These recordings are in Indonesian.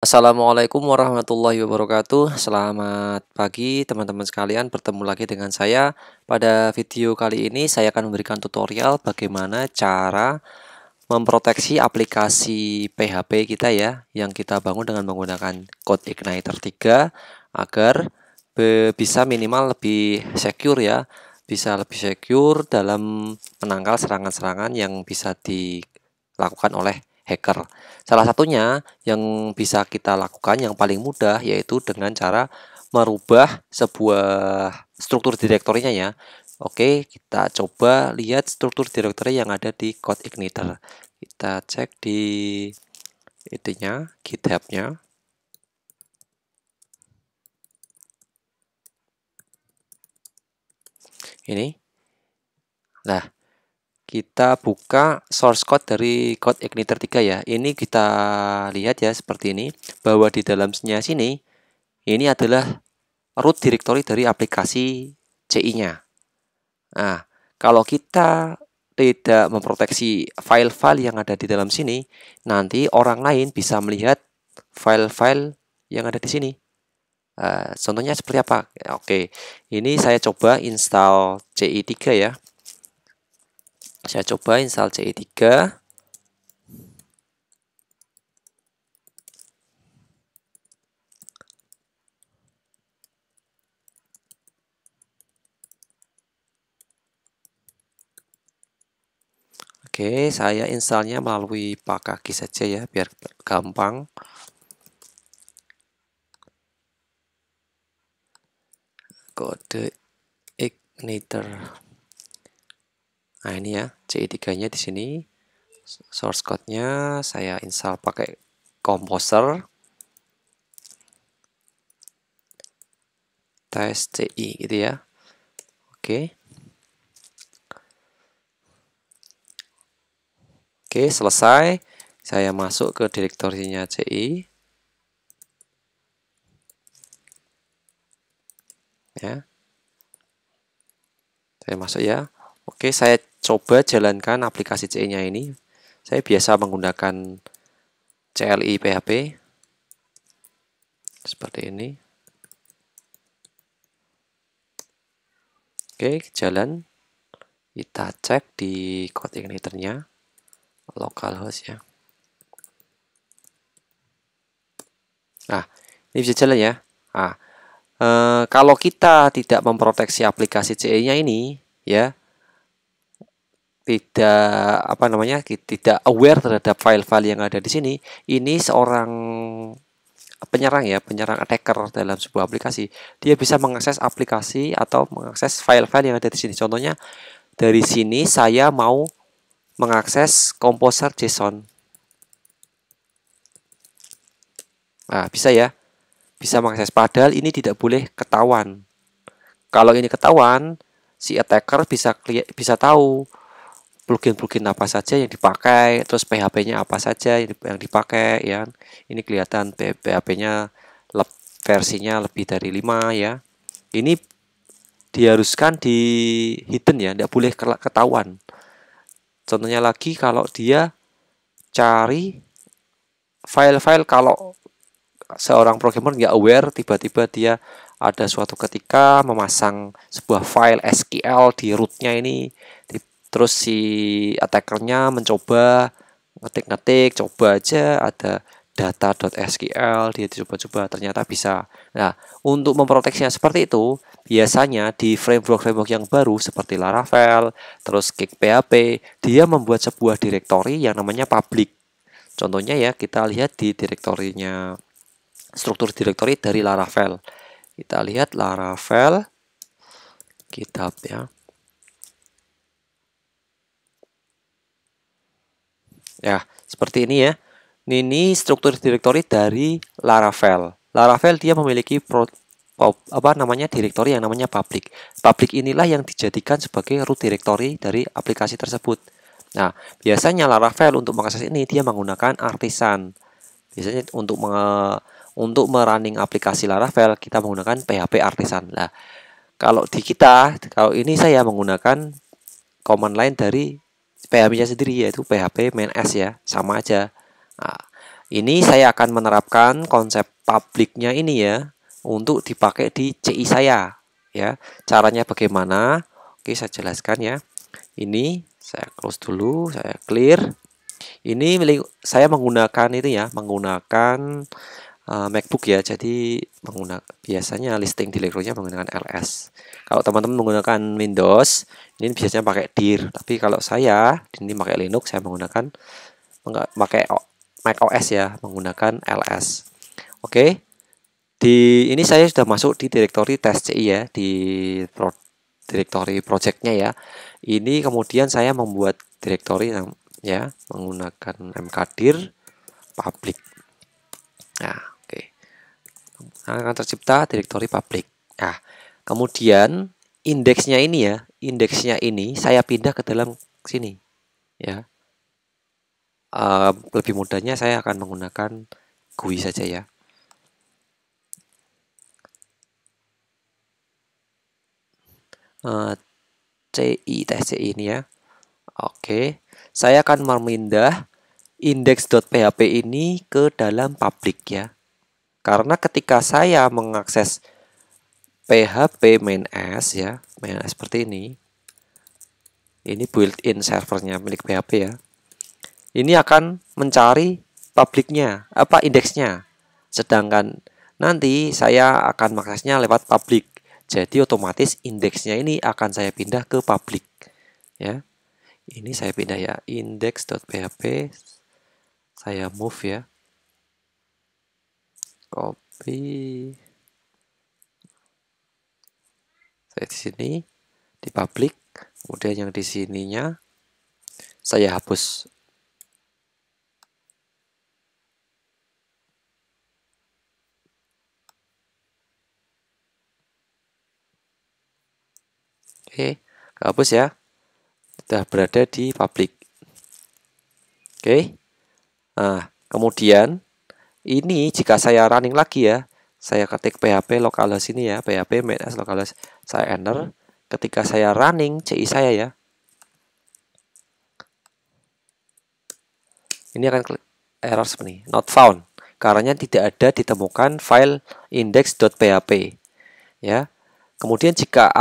Assalamualaikum warahmatullahi wabarakatuh Selamat pagi teman-teman sekalian Bertemu lagi dengan saya Pada video kali ini saya akan memberikan tutorial Bagaimana cara memproteksi aplikasi PHP kita ya Yang kita bangun dengan menggunakan Code Igniter 3 Agar bisa minimal lebih secure ya Bisa lebih secure dalam menangkal serangan-serangan yang bisa dilakukan oleh hacker. Salah satunya yang bisa kita lakukan yang paling mudah yaitu dengan cara merubah sebuah struktur direktorinya ya. Oke, kita coba lihat struktur direktori yang ada di code igniter. Kita cek di itunya, GitHub-nya. Ini. Nah, kita buka source code dari code igniter 3 ya ini kita lihat ya seperti ini bahwa di dalamnya sini ini adalah root directory dari aplikasi CI nya nah kalau kita tidak memproteksi file-file yang ada di dalam sini nanti orang lain bisa melihat file-file yang ada di sini uh, contohnya seperti apa oke ini saya coba install CI3 ya saya coba install CI3. Oke, saya installnya melalui pak kaki saja ya, biar gampang. Kode igniter. Nah ini ya CI3-nya di sini source code-nya saya install pakai Composer test CI gitu ya. Oke. Oke, selesai. Saya masuk ke direktorinya CI. Ya. Saya masuk ya. Oke, saya coba jalankan aplikasi CE-nya ini. Saya biasa menggunakan CLI PHP seperti ini. Oke, jalan. Kita cek di code nya localhost ya. Nah, ini bisa jalan ya. Nah, e, kalau kita tidak memproteksi aplikasi CE-nya ini, ya, tidak apa namanya tidak aware terhadap file-file yang ada di sini ini seorang penyerang ya penyerang attacker dalam sebuah aplikasi dia bisa mengakses aplikasi atau mengakses file-file yang ada di sini contohnya dari sini saya mau mengakses komposer JSON nah bisa ya bisa mengakses padahal ini tidak boleh ketahuan kalau ini ketahuan si attacker bisa bisa tahu plugin-plugin apa saja yang dipakai, terus PHP-nya apa saja yang dipakai ya. Kan. Ini kelihatan PHP-nya versinya lebih dari 5 ya. Ini diharuskan di hidden ya, tidak boleh ketahuan. Contohnya lagi kalau dia cari file-file kalau seorang programmer nggak aware tiba-tiba dia ada suatu ketika memasang sebuah file SQL di rootnya ini terus si attackernya mencoba ngetik-ngetik coba aja ada data.sql dia coba coba ternyata bisa nah untuk memproteksinya seperti itu biasanya di framework-framework yang baru seperti Laravel terus Kick PHP dia membuat sebuah direktori yang namanya public contohnya ya kita lihat di direktorinya struktur direktori dari Laravel kita lihat Laravel kita ya Ya, seperti ini ya. Ini struktur direktori dari Laravel. Laravel dia memiliki pro, apa namanya direktori yang namanya public. Public inilah yang dijadikan sebagai root directory dari aplikasi tersebut. Nah, biasanya Laravel untuk mengakses ini dia menggunakan artisan. Biasanya untuk me, untuk merunning aplikasi Laravel kita menggunakan PHP artisan. lah. kalau di kita, kalau ini saya menggunakan command line dari PHP-nya sendiri yaitu PHP main S ya, sama aja. Nah, ini saya akan menerapkan konsep publiknya ini ya untuk dipakai di CI saya ya. Caranya bagaimana? Oke, saya jelaskan ya. Ini saya close dulu, saya clear. Ini milik saya menggunakan itu ya, menggunakan uh, MacBook ya, jadi menggunakan biasanya listing di nya menggunakan LS. Kalau teman-teman menggunakan Windows, ini biasanya pakai DIR. Tapi kalau saya ini pakai Linux, saya menggunakan pakai Mac OS ya, menggunakan LS. Oke. Di ini saya sudah masuk di directory test CI ya, di pro, direktori projectnya ya. Ini kemudian saya membuat directory yang ya menggunakan mkdir public akan tercipta direktori publik. Nah, kemudian indeksnya ini ya, indeksnya ini saya pindah ke dalam sini. Ya. Uh, lebih mudahnya saya akan menggunakan GUI saja ya. Uh, eh, CI TSCI ini ya. Oke, saya akan memindah indeks.php ini ke dalam public ya. Karena ketika saya mengakses PHP main S ya, main S seperti ini. Ini built-in servernya milik PHP ya. Ini akan mencari publiknya, apa indeksnya. Sedangkan nanti saya akan mengaksesnya lewat public. Jadi otomatis indeksnya ini akan saya pindah ke public ya ini saya pindah ya index.php saya move ya copy saya di sini di public kemudian yang di sininya saya hapus Oke, hapus ya. Sudah berada di public. Oke. Nah, kemudian ini jika saya running lagi ya saya ketik php localhost ini ya php minus localhost saya enter ketika saya running ci saya ya ini akan error seperti ini, not found karena tidak ada ditemukan file index.php ya kemudian jika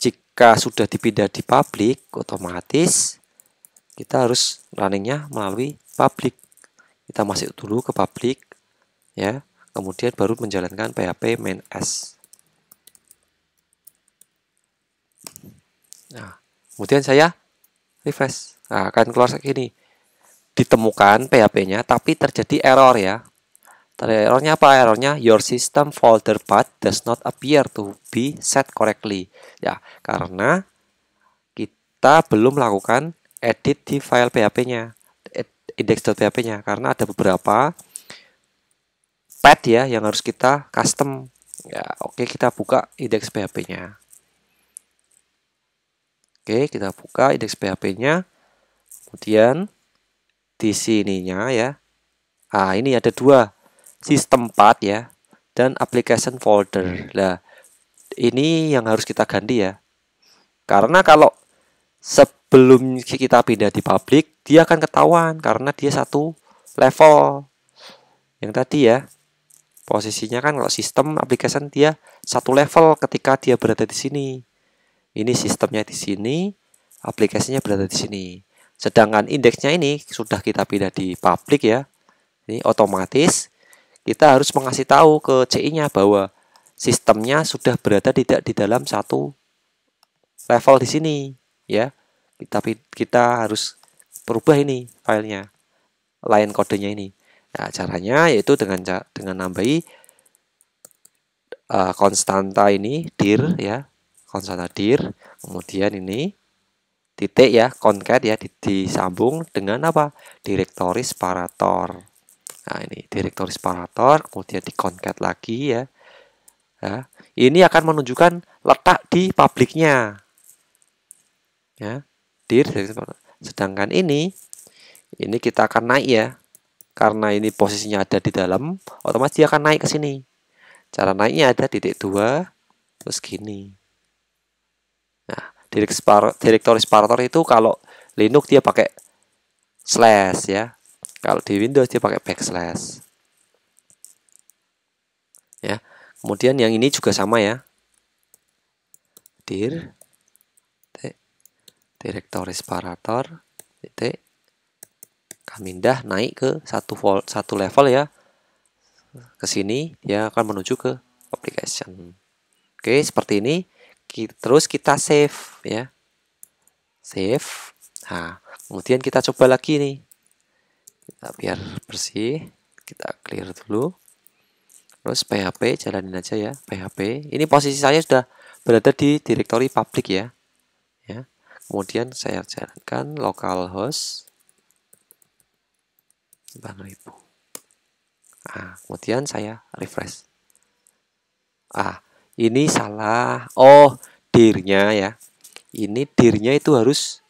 jika sudah dipindah di public otomatis kita harus runningnya melalui public kita masuk dulu ke public ya kemudian baru menjalankan PHP main s nah kemudian saya refresh nah, akan keluar segini ditemukan PHP-nya tapi terjadi error ya errornya apa? Errornya your system folder path does not appear to be set correctly. Ya, karena kita belum melakukan edit di file PHP-nya, e-, index.php-nya karena ada beberapa pad ya yang harus kita custom. Ya, oke kita buka indeks PHP-nya. Oke, kita buka indeks PHP-nya. Kemudian di sininya ya. Ah, ini ada dua. Sistem pad ya dan application folder. Nah, ini yang harus kita ganti ya. Karena kalau sebelum kita pindah di public, dia akan ketahuan karena dia satu level yang tadi ya. Posisinya kan kalau sistem application dia satu level ketika dia berada di sini. Ini sistemnya di sini, aplikasinya berada di sini. Sedangkan indeksnya ini sudah kita pindah di public ya. Ini otomatis kita harus mengasih tahu ke CI-nya bahwa sistemnya sudah berada tidak di dalam satu level di sini ya. Kita kita harus perubah ini filenya, lain kodenya ini. Nah, caranya yaitu dengan dengan nambahi uh, konstanta ini dir ya, konstanta dir, kemudian ini titik ya, concat ya disambung dengan apa? direktoris parator. Nah, ini direktoris parator, kemudian dikoncat lagi ya. ya. Ini akan menunjukkan letak di publiknya. Ya, dir, sedangkan ini ini kita akan naik ya karena ini posisinya ada di dalam, otomatis dia akan naik ke sini. Cara naiknya ada titik 2, terus gini. Nah, direktori separator itu kalau Linux dia pakai slash ya. Kalau di Windows dia pakai backslash. Ya. Kemudian yang ini juga sama ya. Dir direktori separator titik kamindah naik ke satu volt satu level ya ke sini ya akan menuju ke application oke seperti ini kita, terus kita save ya save nah kemudian kita coba lagi nih kita biar bersih kita clear dulu terus php jalanin aja ya php ini posisi saya sudah berada di directory public ya ya kemudian saya jalankan localhost ibu. ah kemudian saya refresh ah ini salah oh dirnya ya ini dirnya itu harus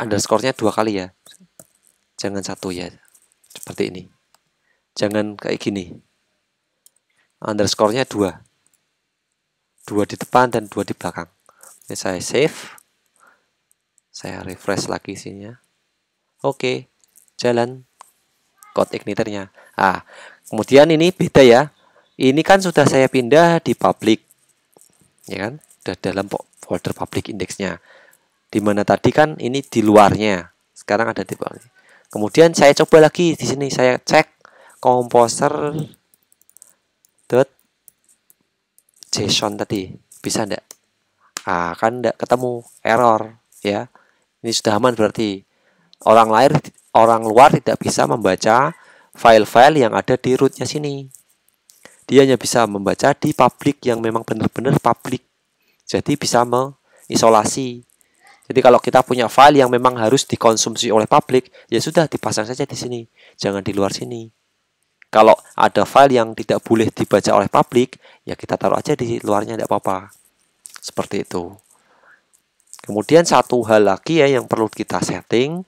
underscore-nya dua kali ya jangan satu ya seperti ini jangan kayak gini underscore-nya dua dua di depan dan dua di belakang ini saya save saya refresh lagi isinya oke jalan code igniternya. Ah, kemudian ini beda ya. Ini kan sudah saya pindah di public. Ya kan? Sudah dalam folder public indexnya. Di mana tadi kan ini di luarnya. Sekarang ada di bawah. Kemudian saya coba lagi di sini saya cek composer dot JSON tadi bisa ndak? Ah, kan ndak ketemu error ya. Ini sudah aman berarti orang lain orang luar tidak bisa membaca file-file yang ada di rootnya sini. Dia hanya bisa membaca di public yang memang benar-benar publik. Jadi bisa mengisolasi. Jadi kalau kita punya file yang memang harus dikonsumsi oleh publik, ya sudah dipasang saja di sini, jangan di luar sini. Kalau ada file yang tidak boleh dibaca oleh publik, ya kita taruh aja di luarnya tidak apa-apa. Seperti itu. Kemudian satu hal lagi ya yang perlu kita setting,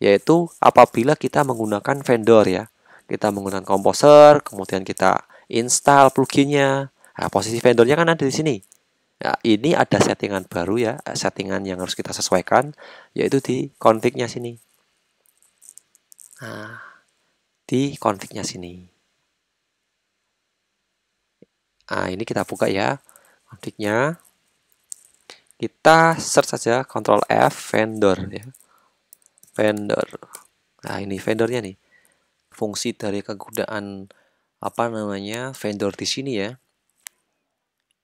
yaitu apabila kita menggunakan vendor ya. Kita menggunakan komposer, kemudian kita install pluginnya. Nah, posisi vendornya kan ada di sini. Nah, ini ada settingan baru ya, settingan yang harus kita sesuaikan, yaitu di config-nya sini. Nah, di config-nya sini. Nah, ini kita buka ya config-nya. Kita search saja Ctrl F vendor ya vendor nah ini vendornya nih fungsi dari kegunaan apa namanya vendor di sini ya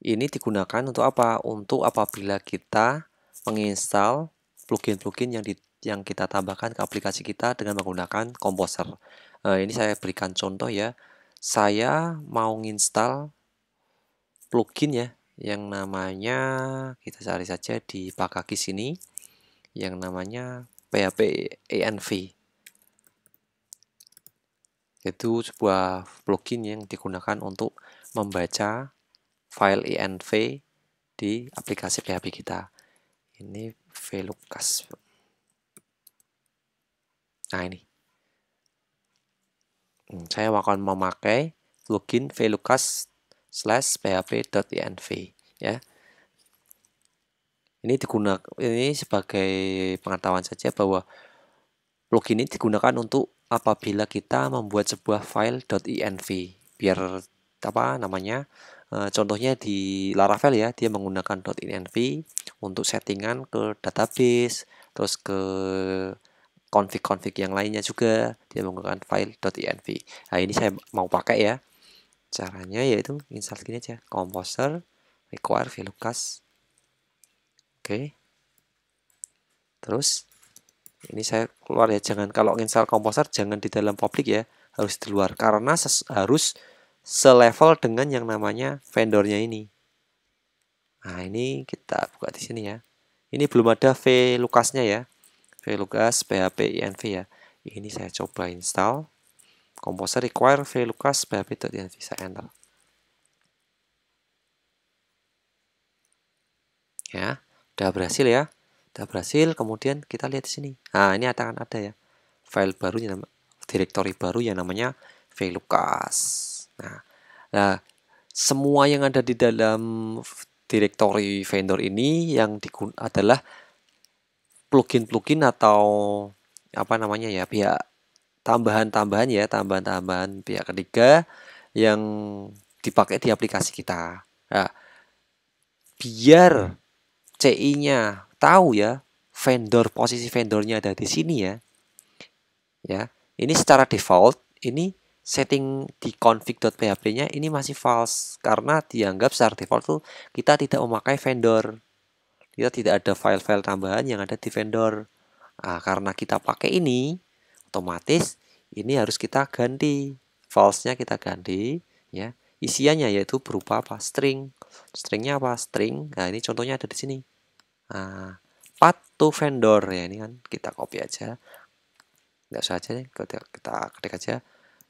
ini digunakan untuk apa untuk apabila kita menginstal plugin-plugin yang di, yang kita tambahkan ke aplikasi kita dengan menggunakan komposer nah, ini saya berikan contoh ya saya mau nginstal plugin ya yang namanya kita cari saja di pakaki sini yang namanya PHP ENV Itu sebuah plugin yang digunakan untuk membaca file env di aplikasi PHP kita. Ini VLOOKUS. Nah, ini. Hmm, saya akan memakai plugin VLOOKUS slash php.env ya. Ini digunakan ini sebagai pengetahuan saja bahwa plugin ini digunakan untuk apabila kita membuat sebuah file .env biar apa namanya eh, contohnya di Laravel ya dia menggunakan .env untuk settingan ke database terus ke config-config yang lainnya juga dia menggunakan file .env nah ini saya mau pakai ya caranya yaitu install gini aja composer require vlucas Oke. Terus ini saya keluar ya, jangan kalau install komposer jangan di dalam publik ya, harus di luar karena harus selevel dengan yang namanya vendornya ini. Nah, ini kita buka di sini ya. Ini belum ada v-lukasnya ya. V Lukas PHP INV ya. Ini saya coba install komposer require v VLucas php.env saya enter. Ya. Udah berhasil ya. Udah berhasil, kemudian kita lihat di sini. Nah, ini akan ada ya. File baru yang nama, direktori baru yang namanya VLUCAS. Nah, nah, semua yang ada di dalam direktori vendor ini yang digun adalah plugin-plugin atau apa namanya ya, pihak tambahan-tambahan ya, tambahan-tambahan pihak ketiga yang dipakai di aplikasi kita. Nah, biar CI-nya tahu ya, vendor posisi vendornya ada di sini ya. Ya, ini secara default ini setting di config.php-nya ini masih false karena dianggap secara default tuh kita tidak memakai vendor. Kita tidak ada file-file tambahan yang ada di vendor. Nah, karena kita pakai ini otomatis ini harus kita ganti. False-nya kita ganti ya. Isiannya yaitu berupa apa? string stringnya apa string nah ini contohnya ada di sini nah, path to vendor ya ini kan kita copy aja nggak usah aja nih kita, kita ketik aja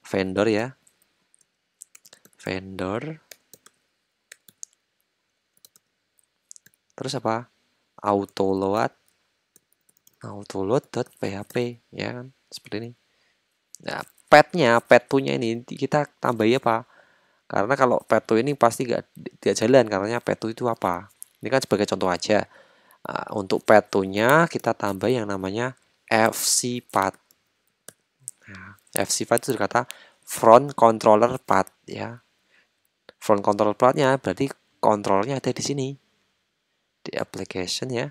vendor ya vendor terus apa Auto Auto load. load. PHP ya kan seperti ini nah petnya petunya ini kita tambahi apa karena kalau petu ini pasti gak gak jalan karena petu itu apa? Ini kan sebagai contoh aja. Uh, untuk petunya kita tambah yang namanya FC path. Nah, FC path itu kata front controller path ya. Front controller pathnya berarti kontrolnya ada di sini di application ya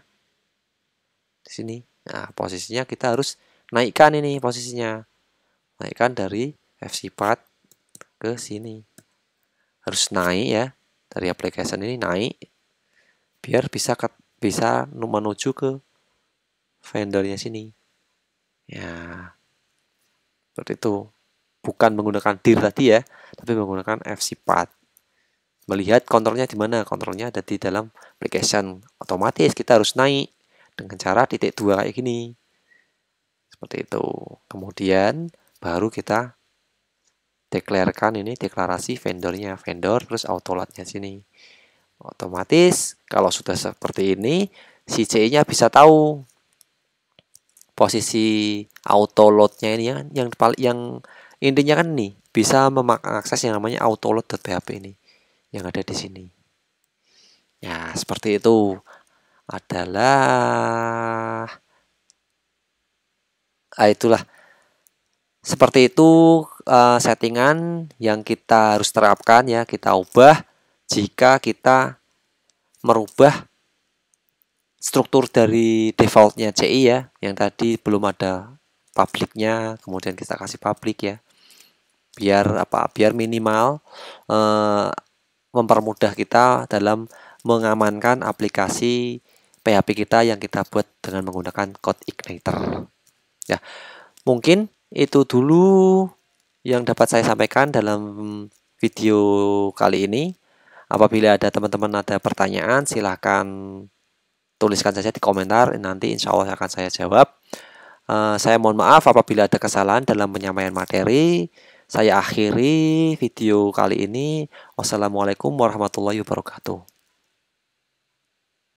di sini nah posisinya kita harus naikkan ini posisinya naikkan dari FC part ke sini harus naik ya dari aplikasi ini naik biar bisa ke, bisa menuju ke vendornya sini ya seperti itu bukan menggunakan dir tadi ya tapi menggunakan fc path melihat kontrolnya di mana kontrolnya ada di dalam application otomatis kita harus naik dengan cara titik dua kayak gini seperti itu kemudian baru kita deklarkan ini deklarasi vendornya vendor terus autolatnya sini otomatis kalau sudah seperti ini si CE nya bisa tahu posisi autolotnya ini ya. yang yang paling yang intinya kan nih bisa mengakses yang namanya autoload.php ini yang ada di sini ya seperti itu adalah ah, itulah seperti itu uh, settingan yang kita harus terapkan ya, kita ubah jika kita merubah struktur dari defaultnya CI ya, yang tadi belum ada publiknya, kemudian kita kasih publik ya, biar apa? Biar minimal uh, mempermudah kita dalam mengamankan aplikasi PHP kita yang kita buat dengan menggunakan code igniter. Ya, mungkin itu dulu yang dapat saya sampaikan dalam video kali ini. Apabila ada teman-teman ada pertanyaan, silahkan tuliskan saja di komentar. Nanti insya Allah akan saya jawab. Uh, saya mohon maaf apabila ada kesalahan dalam penyampaian materi. Saya akhiri video kali ini. Wassalamualaikum warahmatullahi wabarakatuh.